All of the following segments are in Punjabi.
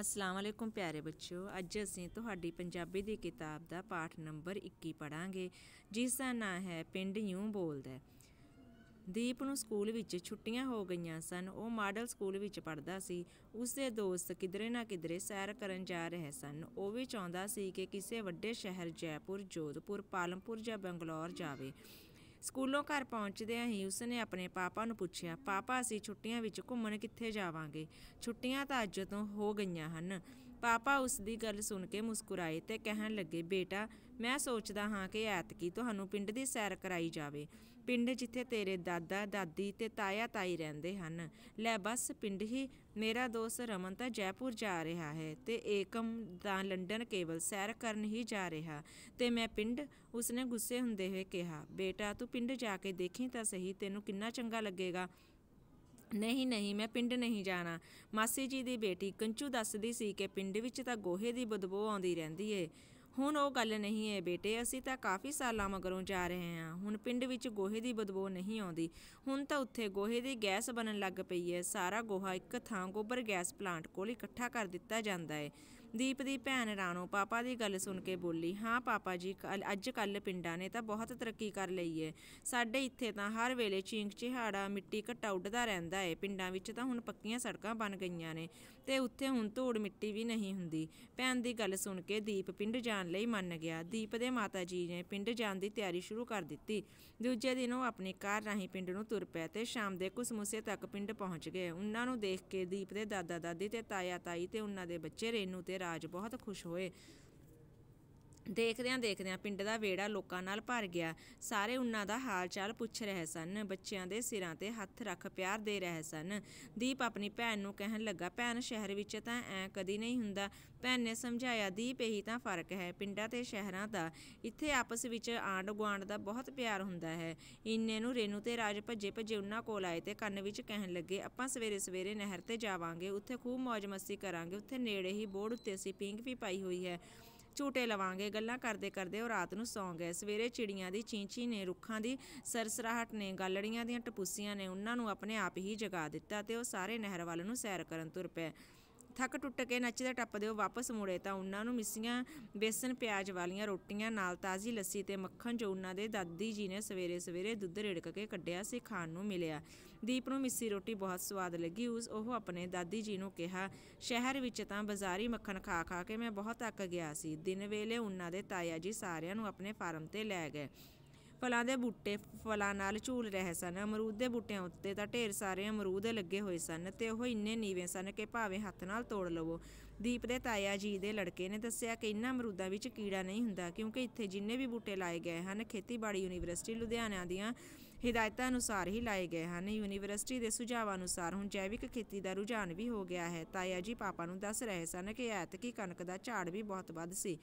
ਅਸਲਾਮ ਅਲੈਕੁਮ ਪਿਆਰੇ ਬੱਚਿਓ ਅੱਜ ਅਸੀਂ ਤੁਹਾਡੀ ਪੰਜਾਬੀ ਦੀ ਕਿਤਾਬ ਦਾ ਪਾਠ ਨੰਬਰ 21 ਪੜਾਂਗੇ ਜਿਸ ਦਾ ਨਾਂ ਹੈ ਪਿੰਡ ਯੂੰ ਬੋਲਦਾ ਦੀਪ ਨੂੰ ਸਕੂਲ ਵਿੱਚ ਛੁੱਟੀਆਂ ਹੋ ਗਈਆਂ ਸਨ ਉਹ ਮਾਡਲ ਸਕੂਲ ਵਿੱਚ ਪੜਦਾ ਸੀ ਉਸ ਦੇ ਦੋਸਤ ਕਿਧਰੇ ਨਾ ਕਿਧਰੇ ਸੈਰ ਕਰਨ ਜਾ ਰਹੇ ਸਨ ਉਹ ਵੀ ਚਾਹੁੰਦਾ ਸੀ ਕਿ ਕਿਸੇ ਵੱਡੇ ਸ਼ਹਿਰ ਜੈਪੁਰ ਜੋਧਪੁਰ ਪਾਲਮਪੁਰ ਜਾਂ ਬੰਗਲੌਰ ਜਾਵੇ ਸਕੂਲੋਂ ਘਰ ਪਹੁੰਚਦਿਆਂ ਹੀ ਉਸ ਨੇ ਆਪਣੇ ਪਾਪਾ ਨੂੰ ਪੁੱਛਿਆ ਪਾਪਾ ਅਸੀਂ ਛੁੱਟੀਆਂ ਵਿੱਚ ਘੁੰਮਣ ਕਿੱਥੇ ਜਾਵਾਂਗੇ ਛੁੱਟੀਆਂ ਤਾਂ ਅੱਜ ਤੋਂ ਹੋ ਗਈਆਂ ਹਨ ਪਾਪਾ ਉਸ ਦੀ ਗੱਲ ਸੁਣ ਕੇ ਮੁਸਕਰਾਏ ਤੇ ਕਹਿਣ ਲੱਗੇ ਬੇਟਾ ਮੈਂ ਸੋਚਦਾ ਹਾਂ ਕਿ ਐਤਕੀ ਤੁਹਾਨੂੰ ਪਿੰਡ ਦੀ ਸੈਰ ਕਰਾਈ ਜਾਵੇ ਪਿੰਡ ਜਿੱਥੇ ਤੇਰੇ ਦਾਦਾ ਦਾਦੀ ਤੇ ਤਾਇਆ ਤਾਈ ਰਹਿੰਦੇ ਹਨ ਲੈ ਬਸ ਪਿੰਡ ਹੀ ਮੇਰਾ ਦੋਸਤ ਰਮਨ ਤਾਂ ਜੈਪੁਰ ਜਾ ਰਿਹਾ ਹੈ ਤੇ ਏਕਮ ਤਾਂ ਲੰਡਨ ਕੇਵਲ ਸੈਰ ਕਰਨ ਹੀ ਜਾ ਰਿਹਾ ਤੇ ਮੈਂ ਪਿੰਡ ਉਸਨੇ ਗੁੱਸੇ ਹੁੰਦੇ ਹੋਏ ਕਿਹਾ ਬੇਟਾ ਤੂੰ ਪਿੰਡ ਜਾ ਕੇ ਦੇਖੀ ਤਾਂ ਸਹੀ ਤੈਨੂੰ ਕਿੰਨਾ ਚੰਗਾ ਲੱਗੇਗਾ ਨਹੀਂ ਨਹੀਂ ਮੈਂ ਪਿੰਡ ਨਹੀਂ ਜਾਣਾ ਮਾਸੀ ਜੀ ਦੀ ਬੇਟੀ ਕੰਚੂ ਦੱਸਦੀ ਸੀ ਕਿ ਪਿੰਡ ਵਿੱਚ ਤਾਂ ਗੋਹੇ ਦੀ ਬਦਬੂ ਆਉਂਦੀ ਰਹਿੰਦੀ ਏ ਹੁਣ ਉਹ ਗੱਲ ਨਹੀਂ ਹੈ ਬੇਟੇ ਅਸੀਂ ਤਾਂ ਕਾਫੀ ਸਾਲਾਂ ਮਗਰੋਂ ਜਾ ਰਹੇ ਹਾਂ ਹੁਣ ਪਿੰਡ ਵਿੱਚ ਗੋਹੇ ਦੀ ਬਦਬੂ ਨਹੀਂ ਆਉਂਦੀ ਹੁਣ ਤਾਂ ਉੱਥੇ ਗੋਹੇ ਦੀ ਗੈਸ ਬਣਨ ਲੱਗ ਪਈ ਹੈ ਸਾਰਾ ਗੋਹਾ ਇੱਕ ਥਾਂ ਗੋਬਰ ਗੈਸ ਪਲਾਂਟ ਕੋਲ ਇਕੱਠਾ ਕਰ ਦਿੱਤਾ ਜਾਂਦਾ ਹੈ ਦੀਪ ਦੀ ਭੈਣ ਰਾਣੋ ਪਾਪਾ ਦੀ ਗੱਲ ਸੁਣ ਕੇ ਬੋਲੀ ਹਾਂ ਪਾਪਾ ਜੀ ਅੱਜ ਕੱਲ ਪਿੰਡਾਂ ਨੇ ਤਾਂ ਬਹੁਤ ਤਰੱਕੀ ਕਰ ਲਈ ਏ ਸਾਡੇ ਇੱਥੇ ਤਾਂ ਹਰ ਵੇਲੇ ਚੀਂਕ ਚਿਹਾੜਾ ਮਿੱਟੀ ਘਟਾ ਉੱਡਦਾ ਰਹਿੰਦਾ ਏ ਪਿੰਡਾਂ ਵਿੱਚ ਤਾਂ ਹੁਣ ਪੱਕੀਆਂ ਸੜਕਾਂ ਬਣ ਗਈਆਂ ਨੇ ਤੇ ਉੱਥੇ ਹੁਣ ਧੂੜ ਮਿੱਟੀ ਵੀ ਨਹੀਂ ਹੁੰਦੀ ਭੈਣ ਦੀ ਗੱਲ ਸੁਣ ਕੇ ਦੀਪ ਪਿੰਡ ਜਾਣ ਲਈ ਮੰਨ ਗਿਆ ਦੀਪ ਦੇ ਮਾਤਾ ਜੀ ਨੇ ਪਿੰਡ ਜਾਣ ਦੀ ਤਿਆਰੀ ਸ਼ੁਰੂ ਕਰ ਦਿੱਤੀ ਦੂਜੇ ਦਿਨ ਉਹ ਆਪਣੀ ਕਾਰ ਰਾਹੀਂ ਪਿੰਡ ਨੂੰ ਤੁਰ ਪਏ ਤੇ ਸ਼ਾਮ ਦੇ ਕੁਸਮੂਸੇ ਤੱਕ ਪਿੰਡ ਪਹੁੰਚ ਗਏ ਉਹਨਾਂ ਨੂੰ ਦੇਖ ਕੇ ਦੀਪ ਦੇ ਦਾਦਾ ਦਾਦੀ ਤੇ ਤਾਇਆ ਤਾਈ ਤੇ ਉਹਨਾਂ ਦੇ ਬੱਚੇ ਰੇਨੂ ਤੇ ਰਾਜ ਬਹੁਤ ਖੁਸ਼ ਹੋਏ ਦੇਖਦਿਆਂ ਦੇਖਦਿਆਂ ਪਿੰਡ ਦਾ ਵੇੜਾ ਲੋਕਾਂ ਨਾਲ ਭਰ ਗਿਆ ਸਾਰੇ ਉਹਨਾਂ ਦਾ ਹਾਲ-ਚਾਲ ਪੁੱਛ ਰਹੇ ਸਨ ਬੱਚਿਆਂ ਦੇ ਸਿਰਾਂ ਤੇ ਹੱਥ ਰੱਖ ਪਿਆਰ ਦੇ ਰਹੇ ਸਨ ਦੀਪ ਆਪਣੀ ਭੈਣ ਨੂੰ ਕਹਿਣ ਲੱਗਾ ਭੈਣ ਸ਼ਹਿਰ ਵਿੱਚ ਤਾਂ ਐ ਕਦੀ ਨਹੀਂ ਹੁੰਦਾ ਭੈਣ ਨੇ ਸਮਝਾਇਆ ਦੀਪ ਇਹੀ ਤਾਂ ਫਰਕ ਹੈ ਪਿੰਡਾਂ ਤੇ ਸ਼ਹਿਰਾਂ ਦਾ ਇੱਥੇ ਆਪਸ ਵਿੱਚ ਆਂਡ ਗੁਆਂਡ ਦਾ ਬਹੁਤ ਪਿਆਰ ਹੁੰਦਾ ਹੈ ਇੰਨੇ ਨੂੰ ਰੇਨੂ ਤੇ ਰਾਜ ਭੱਜੇ ਭੱਜੇ ਉਹਨਾਂ ਕੋਲ ਆਏ ਤੇ ਕੰਨ ਵਿੱਚ ਕਹਿਣ ਲੱਗੇ ਆਪਾਂ ਸਵੇਰੇ ਸਵੇਰੇ ਨਹਿਰ ਤੇ ਜਾਵਾਂਗੇ ਉੱਥੇ ਖੂਬ ਮौज ਮਸਤੀ ਕਰਾਂਗੇ ਉੱਥੇ ਨੇੜੇ ਹੀ ਬੋਰਡ ਉੱਤੇ ਅਸੀਂ ਪਿੰਗ ਵੀ ਪਾਈ ਹੋਈ ਹੈ ਝੂਟੇ ਲਵਾਂਗੇ ਗੱਲਾਂ ਕਰਦੇ ਕਰਦੇ ਉਹ ਰਾਤ ਨੂੰ ਸੌਂ ਗਏ ਸਵੇਰੇ ਚਿੜੀਆਂ ਦੀ ਚੀਂਚੀ ਨੇ ਰੁੱਖਾਂ ਦੀ ਸਰਸਰਾਹਟ ਨੇ ਗਾਲੜੀਆਂ ਦੀਆਂ ਟਪੂਸੀਆਂ ਨੇ ਉਹਨਾਂ ਨੂੰ ਆਪਣੇ ਆਪ ਹੀ ਜਗਾ ਦਿੱਤਾ ਤੇ ਉਹ ਸਾਰੇ ਨਹਿਰ ਵੱਲ ਨੂੰ ਸੈਰ ਕਰਨ ਤੁਰ ਪਏ ਥੱਕ ਟੁੱਟ ਕੇ ਨੱਚਦਾ ਟੱਪਦੇ ਉਹ ਵਾਪਸ ਮੁੜੇ ਤਾਂ ਉਹਨਾਂ ਨੂੰ ਮਿੱਸੀਆਂ ਬੇਸਨ ਪਿਆਜ਼ ਵਾਲੀਆਂ ਰੋਟੀਆਂ ਨਾਲ ਤਾਜ਼ੀ ਲੱਸੀ ਤੇ ਮੱਖਣ ਜੋ ਉਹਨਾਂ ਦੇ ਦਾਦੀ ਜੀ ਨੇ ਸਵੇਰੇ ਸਵੇਰੇ ਦੁੱਧ ਰਿੜਕ ਕੇ ਕੱਢਿਆ ਸੀ ਖਾਣ ਨੂੰ ਮਿਲਿਆ ਦੀਪ ਨੂੰ ਮਿੱਸੀ ਰੋਟੀ ਬਹੁਤ ਸਵਾਦ ਲੱਗੀ ਉਸ ਉਹ ਆਪਣੇ ਦਾਦੀ ਜੀ ਨੂੰ ਕਿਹਾ ਸ਼ਹਿਰ ਵਿੱਚ ਤਾਂ ਬਾਜ਼ਾਰੀ ਮੱਖਣ ਖਾ ਖਾ ਕੇ ਮੈਂ ਬਹੁਤ ਅੱਕ ਗਿਆ ਸੀ ਦਿਨ ਵੇਲੇ ਉਹਨਾਂ ਦੇ ਤਾਇਆ ਜੀ ਸਾਰਿਆਂ ਨੂੰ ਆਪਣੇ ਫਾਰਮ ਤੇ ਲੈ ਗਏ ਫਲਾਂ ਦੇ ਬੂਟੇ ਫਲਾਂ ਨਾਲ ਝੂਲ ਰਹੇ ਸਨ ਅਮਰੂਦ ਦੇ ਬੂਟਿਆਂ ਉੱਤੇ ਤਾਂ ਢੇਰ ਸਾਰੇ ਅਮਰੂਦ ਲੱਗੇ ਹੋਏ ਸਨ ਤੇ ਉਹ ਇੰਨੇ ਨੀਵੇਂ ਸਨ ਕਿ ਭਾਵੇਂ ਹੱਥ ਨਾਲ ਤੋੜ ਲਵੋ ਦੀਪ ਦੇ ਤਾਇਆ ਜੀ ਦੇ ਲੜਕੇ ਨੇ ਦੱਸਿਆ ਕਿ ਇਨ੍ਹਾਂ ਅਮਰੂਦਾਂ ਵਿੱਚ ਕੀੜਾ ਨਹੀਂ ਹੁੰਦਾ ਕਿਉਂਕਿ ਇੱਥੇ ਜਿੰਨੇ ਵੀ ਬੂਟੇ ਲਾਏ ਗਏ ਹਨ ਖੇਤੀਬਾੜੀ ਯੂਨੀਵਰਸਿਟੀ ਲੁਧਿਆਣਾ ਦੀਆਂ ਹਿਦਾਇਤਾਂ ਅਨੁਸਾਰ ਹੀ ਲਾਏ ਗਏ ਹਨ ਯੂਨੀਵਰਸਿਟੀ ਦੇ ਸੁਝਾਵਾਂ ਅਨੁਸਾਰ ਹੁਣ ਜੈਵਿਕ ਖੇਤੀ ਦਾ ਰੁਝਾਨ ਵੀ ਹੋ ਗਿਆ ਹੈ ਤਾਇਆ ਜੀ ਪਾਪਾ ਨੂੰ ਦੱਸ ਰਹੇ ਸਨ ਕਿ ਐਤਕੀ ਕਣਕ ਦਾ ਝਾੜ ਵੀ ਬਹੁਤ ਵੱਧ ਸੀ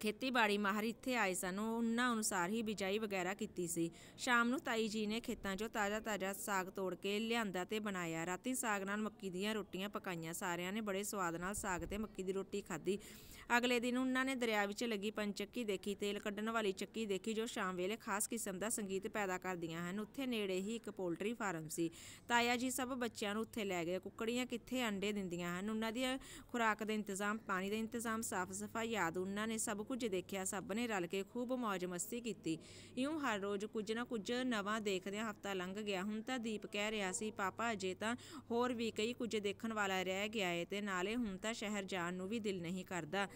ਖੇਤੀਬਾੜੀ ਮਾਹਰ ਇੱਥੇ ਆਏ ਸਨ ਉਹਨਾਂ ਅਨੁਸਾਰ ਹੀ ਬਿਜਾਈ ਵਗੈਰਾ ਕੀਤੀ ਸੀ ਸ਼ਾਮ ਨੂੰ ਤਾਈ ਜੀ ਨੇ ਖੇਤਾਂ 'ਚੋਂ ਤਾਜ਼ਾ-ਤਾਜ਼ਾ ਸਾਗ ਤੋੜ ਕੇ ਲਿਆਂਦਾ ਤੇ ਬਣਾਇਆ ਰਾਤੀ ਸਾਗ ਨਾਲ ਮੱਕੀ ਦੀਆਂ ਰੋਟੀਆਂ ਪਕਾਈਆਂ ਸਾਰਿਆਂ ਨੇ ਬੜੇ ਸਵਾਦ ਨਾਲ ਸਾਗ ਤੇ ਮੱਕੀ ਦੀ ਰੋਟੀ ਖਾਧੀ ਅਗਲੇ ਦਿਨ ਉਹਨਾਂ ਨੇ ਦਰਿਆ ਵਿੱਚ ਲੱਗੀ ਪੰਚੱਕੀ ਦੇਖੀ ਤੇਲ ਕੱਢਣ ਵਾਲੀ ਚੱਕੀ ਦੇਖੀ ਜੋ ਸ਼ਾਮ ਵੇਲੇ ਖਾਸ ਕਿਸਮ ਦਾ ਸੰਗੀਤ ਪੈਦਾ ਕਰਦੀਆਂ ਹਨ ਉੱਥੇ ਨੇੜੇ ਹੀ ਇੱਕ ਪੋਲਟਰੀ ਫਾਰਮ ਸੀ ਤਾਇਆ ਜੀ ਸਭ ਬੱਚਿਆਂ ਨੂੰ ਉੱਥੇ ਲੈ ਗਏ ਕੁੱਕੜੀਆਂ ਕਿੱਥੇ ਅੰਡੇ ਦਿੰਦੀਆਂ ਹਨ ਉਹਨਾਂ ਦੀ ਖੁਰਾਕ ਦਾ ਇੰਤਜ਼ਾਮ ਪਾਣੀ ਦਾ ਇੰਤਜ਼ਾਮ ਸਾਫ਼ ਸਫਾਈ ਆਦ ਉਹਨਾਂ ਨੇ ਸਭ ਕੁਝ ਦੇਖਿਆ ਸਭ ਨੇ ਰਲ ਕੇ ਖੂਬ ਮौज ਮਸਤੀ ਕੀਤੀ ਇਉਂ ਹਰ ਰੋਜ਼ ਕੁਝ ਨਾ ਕੁਝ ਨਵਾਂ ਦੇਖਦੇ ਹਫਤਾ ਲੰਘ ਗਿਆ ਹੁਣ ਤਾਂ ਦੀਪ ਕਹਿ ਰਿਹਾ ਸੀ ਪਾਪਾ ਅਜੇ ਤਾਂ ਹੋਰ ਵੀ ਕਈ ਕੁਝ ਦੇਖਣ ਵਾਲਾ ਰਹਿ ਗਿਆ ਏ ਤੇ ਨਾਲੇ ਹੁਣ ਤਾਂ ਸ਼ਹਿਰ ਜਾਣ ਨੂੰ ਵੀ ਦਿਲ ਨਹੀਂ ਕਰਦਾ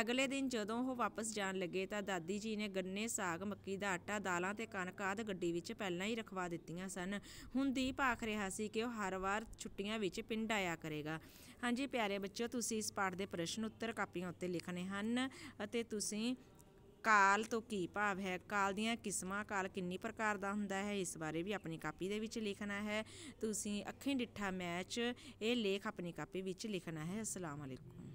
ਅਗਲੇ ਦਿਨ ਜਦੋਂ ਉਹ ਵਾਪਸ ਜਾਣ ਲੱਗੇ ਤਾਂ ਦਾਦੀ ਜੀ ਨੇ ਗੰਨੇ ਸਾਗ ਮੱਕੀ ਦਾ ਆਟਾ ਦਾਲਾਂ ਤੇ ਕਣਕ ਆਦ ਗੱਡੀ ਵਿੱਚ ਪਹਿਲਾਂ ਹੀ ਰਖਵਾ ਦਿੱਤੀਆਂ ਸਨ ਹੁਣ ਦੀਪ ਆਖ ਰਿਹਾ ਸੀ ਕਿ ਉਹ ਹਰ ਵਾਰ ਛੁੱਟੀਆਂ ਵਿੱਚ ਪਿੰਡ ਆਇਆ ਕਰੇਗਾ ਹਾਂਜੀ ਪਿਆਰੇ ਬੱਚਿਓ ਤੁਸੀਂ ਇਸ ਪਾਠ ਦੇ ਪ੍ਰਸ਼ਨ ਉੱਤਰ ਕਾਪੀਆਂ ਉੱਤੇ ਲਿਖਣੇ ਹਨ ਅਤੇ ਤੁਸੀਂ ਕਾਲ ਤੋਂ ਕੀ ਭਾਵ ਹੈ ਕਾਲ ਦੀਆਂ ਕਿਸਮਾਂ ਕਾਲ ਕਿੰਨੀ ਪ੍ਰਕਾਰ ਦਾ ਹੁੰਦਾ ਹੈ ਇਸ ਬਾਰੇ ਵੀ ਆਪਣੀ ਕਾਪੀ ਦੇ ਵਿੱਚ ਲਿਖਣਾ ਹੈ ਤੁਸੀਂ ਅੱਖੀਂ ਡਿੱਠਾ ਮੈਚ ਇਹ ਲੇਖ ਆਪਣੀ ਕਾਪੀ ਵਿੱਚ ਲਿਖਣਾ ਹੈ ਅਸਲਾਮ ਅਲੈਕੁਮ